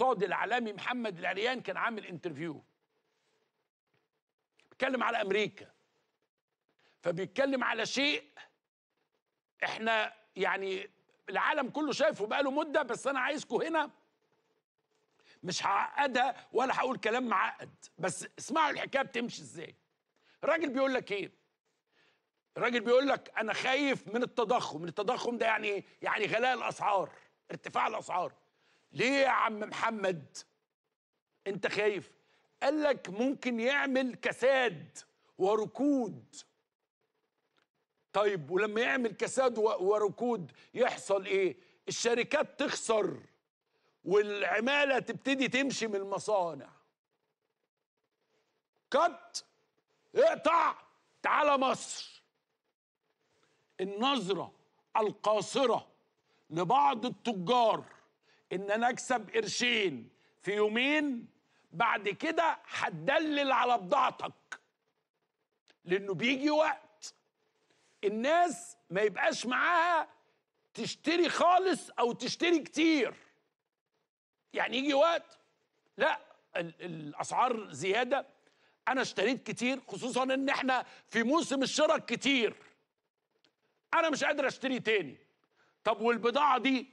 الاقتصادي العالمي محمد العريان كان عامل انترفيو بيتكلم على امريكا فبيتكلم على شيء احنا يعني العالم كله شايفه بقاله مده بس انا عايزكم هنا مش هعقدها ولا هقول كلام معقد بس اسمعوا الحكايه بتمشي ازاي الراجل بيقول لك ايه الراجل بيقول لك انا خايف من التضخم التضخم ده يعني ايه يعني غلاء الاسعار ارتفاع الاسعار ليه يا عم محمد انت خايف قال لك ممكن يعمل كساد وركود طيب ولما يعمل كساد وركود يحصل ايه الشركات تخسر والعماله تبتدي تمشي من المصانع كت اقطع تعالى مصر النظره القاصره لبعض التجار ان انا اكسب قرشين في يومين بعد كده هتدلل على بضاعتك لانه بيجي وقت الناس ما يبقاش معاها تشتري خالص او تشتري كتير يعني يجي وقت لا الاسعار زياده انا اشتريت كتير خصوصا ان احنا في موسم الشراء كتير انا مش قادر اشتري تاني طب والبضاعه دي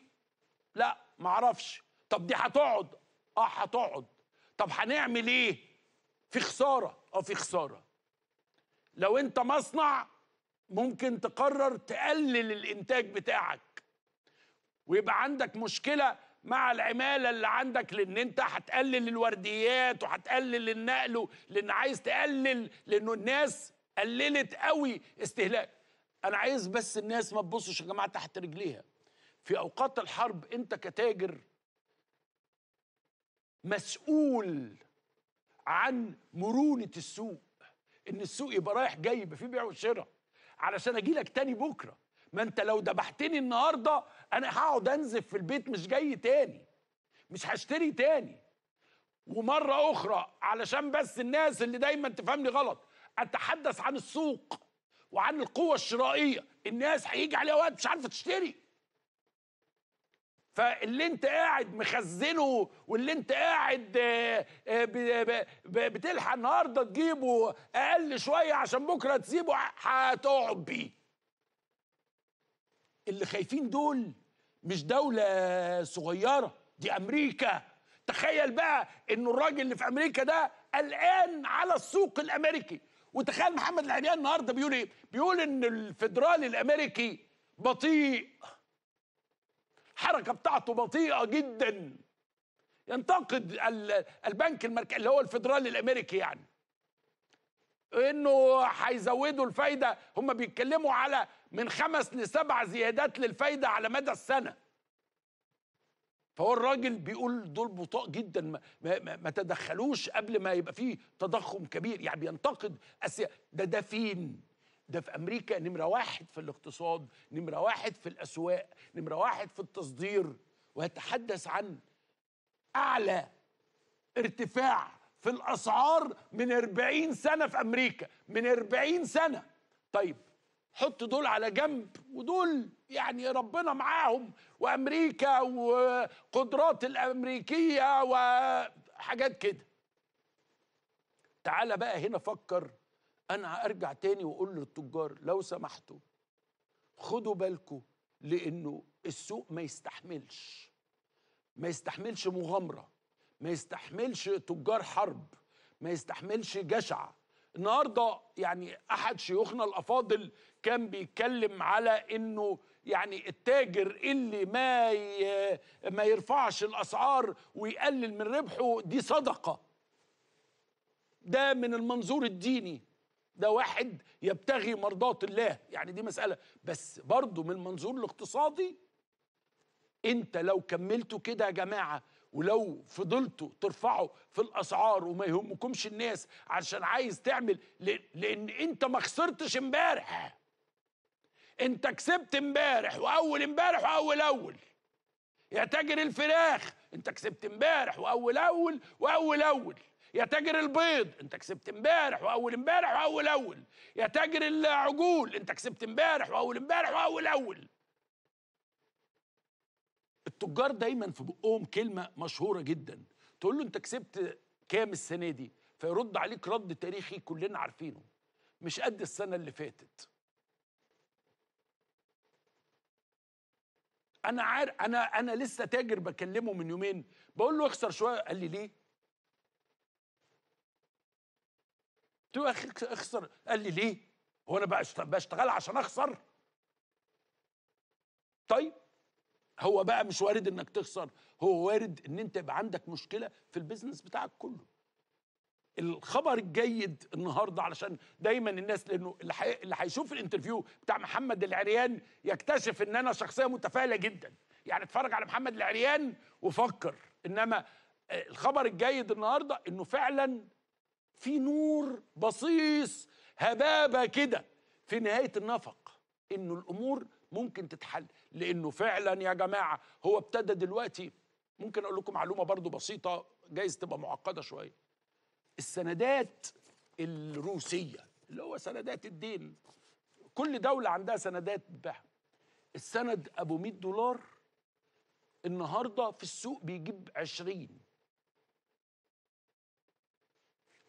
لا معرفش طب دي هتقعد اه هتقعد طب هنعمل ايه في خساره اه في خساره لو انت مصنع ممكن تقرر تقلل الانتاج بتاعك ويبقى عندك مشكله مع العماله اللي عندك لان انت هتقلل الورديات وهتقلل النقل لان عايز تقلل لانه الناس قللت قوي استهلاك انا عايز بس الناس ما تبصش يا جماعه تحت رجليها في اوقات الحرب انت كتاجر مسؤول عن مرونه السوق ان السوق يبقى رايح جاي يبقى فيه بيع وشراء علشان اجي لك تاني بكره ما انت لو دبحتني النهارده انا هقعد انزف في البيت مش جاي تاني مش هشتري تاني ومره اخرى علشان بس الناس اللي دايما تفهمني غلط اتحدث عن السوق وعن القوه الشرائيه الناس هيجي عليها وقت مش عارفه تشتري فاللي انت قاعد مخزنه واللي انت قاعد آه، آه، بتلحق النهارده تجيبه اقل شويه عشان بكره تسيبه هتقعد بيه اللي خايفين دول مش دولة صغيرة دي أمريكا تخيل بقى إن الراجل اللي في أمريكا ده قلقان على السوق الأمريكي وتخيل محمد العريان النهاردة بيقول إيه؟ بيقول إن الفدرالي الأمريكي بطيء الحركه بتاعته بطيئه جدا ينتقد البنك المركزي اللي هو الفدرالي الامريكي يعني انه هيزودوا الفايده هم بيتكلموا على من خمس لسبع زيادات للفايده على مدى السنه فهو الراجل بيقول دول بطاء جدا ما, ما, ما تدخلوش قبل ما يبقى فيه تضخم كبير يعني بينتقد أسيا ده ده فين ده في امريكا نمره واحد في الاقتصاد نمره واحد في الاسواق نمره واحد في التصدير ويتحدث عن اعلى ارتفاع في الاسعار من 40 سنه في امريكا من 40 سنه طيب حط دول على جنب ودول يعني ربنا معاهم وامريكا وقدرات الامريكيه وحاجات كده تعال بقى هنا فكر انا ارجع تاني واقول للتجار لو سمحتوا خدوا بالكم لانه السوق ما يستحملش ما يستحملش مغامره ما يستحملش تجار حرب ما يستحملش جشع النهارده يعني احد شيوخنا الافاضل كان بيتكلم على انه يعني التاجر اللي ما ما يرفعش الاسعار ويقلل من ربحه دي صدقه ده من المنظور الديني ده واحد يبتغي مرضات الله يعني دي مسألة بس برضه من المنظور الاقتصادي انت لو كملتوا كده يا جماعة ولو فضلتوا ترفعوا في الاسعار وما يهمكمش الناس عشان عايز تعمل لان انت ما خسرتش امبارح انت كسبت امبارح واول امبارح واول اول يا تاجر الفراخ انت كسبت امبارح واول اول واول اول يا تاجر البيض انت كسبت امبارح واول امبارح واول اول يا تاجر العجول انت كسبت امبارح واول امبارح واول اول التجار دايما في بقهم كلمه مشهوره جدا تقول له انت كسبت كام السنه دي فيرد عليك رد تاريخي كلنا عارفينه مش قد السنه اللي فاتت انا عارف انا انا لسه تاجر بكلمه من يومين بقول له اخسر شويه قال لي ليه قلت له اخي اخسر قال لي ليه هو انا بشتغل عشان اخسر طيب هو بقى مش وارد انك تخسر هو وارد ان انت يبقى عندك مشكله في البيزنس بتاعك كله الخبر الجيد النهارده علشان دايما الناس لانه اللي هيشوف الانترفيو بتاع محمد العريان يكتشف ان انا شخصيه متفائله جدا يعني اتفرج على محمد العريان وفكر انما آه، الخبر الجيد النهارده انه فعلا في نور بصيص هبابة كده في نهاية النفق إنه الأمور ممكن تتحل لأنه فعلا يا جماعة هو ابتدى دلوقتي ممكن أقول لكم معلومة برضو بسيطة جايز تبقى معقدة شوية السندات الروسية اللي هو سندات الدين كل دولة عندها سندات بها السند أبو 100 دولار النهاردة في السوق بيجيب 20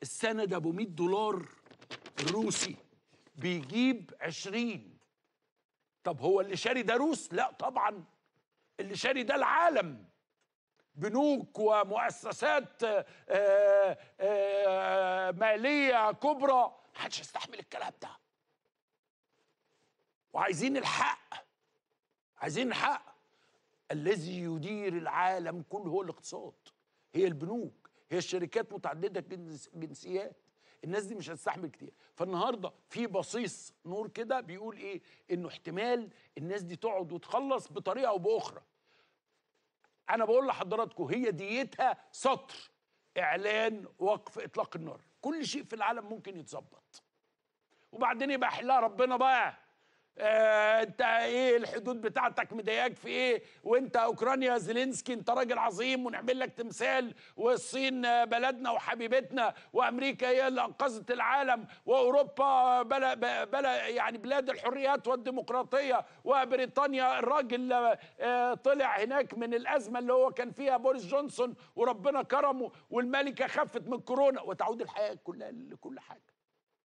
السند ابو 100 دولار روسي بيجيب 20 طب هو اللي شاري ده روس؟ لا طبعا اللي شاري ده العالم بنوك ومؤسسات آآ آه، آآ آه، آه، ماليه كبرى محدش يستحمل الكلام ده وعايزين الحق عايزين الحق الذي يدير العالم كله هو الاقتصاد هي البنوك هي الشركات متعدده الجنسيات الناس دي مش هتستحمل كتير فالنهارده في بصيص نور كده بيقول ايه انه احتمال الناس دي تقعد وتخلص بطريقه او باخرى انا بقول لحضراتكم هي ديتها سطر اعلان وقف اطلاق النار كل شيء في العالم ممكن يتظبط وبعدين يبقى حلها ربنا بقى آه انت ايه الحدود بتاعتك مضايقاك في ايه وانت اوكرانيا زيلينسكي انت راجل عظيم ونعمل لك تمثال والصين آه، بلدنا وحبيبتنا وامريكا هي اللي انقذت العالم واوروبا بلا بلا يعني بلاد الحريات والديمقراطيه وبريطانيا الراجل آه،, آه طلع هناك من الازمه اللي هو كان فيها بوريس جونسون وربنا كرمه والملكه خفت من كورونا وتعود الحياه كلها لكل حاجه